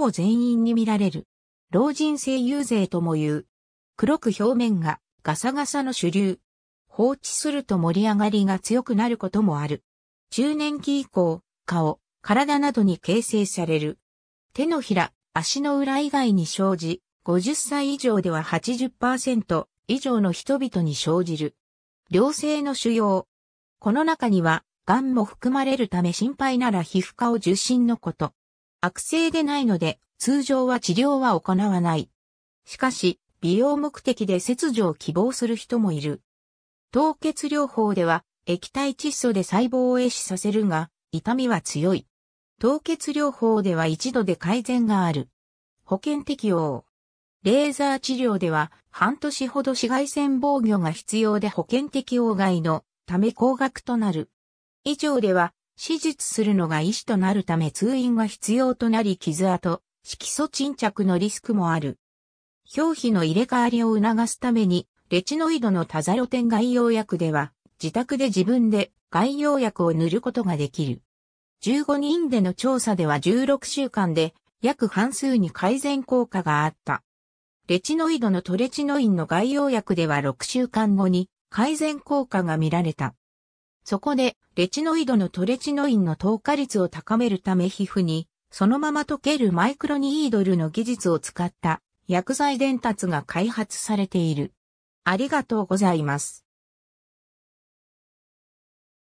ぼ全員に見られる。老人性遊勢とも言う。黒く表面がガサガサの主流。放置すると盛り上がりが強くなることもある。中年期以降、顔、体などに形成される。手のひら、足の裏以外に生じ、50歳以上では80%以上の人々に生じる。良性の腫瘍。この中には、癌も含まれるため心配なら皮膚科を受診のこと。悪性でないので、通常は治療は行わない。しかし、美容目的で切除を希望する人もいる。凍結療法では、液体窒素で細胞を壊死させるが、痛みは強い。凍結療法では一度で改善がある。保険適用。レーザー治療では半年ほど紫外線防御が必要で保険適用外のため高額となる。以上では手術するのが医師となるため通院が必要となり傷跡、色素沈着のリスクもある。表皮の入れ替わりを促すために、レチノイドのタザロテン外用薬では、自宅で自分で外用薬を塗ることができる。15人での調査では16週間で、約半数に改善効果があった。レチノイドのトレチノインの外用薬では6週間後に改善効果が見られた。そこで、レチノイドのトレチノインの透過率を高めるため皮膚に、そのまま溶けるマイクロニードルの技術を使った薬剤伝達が開発されている。ありがとうございます。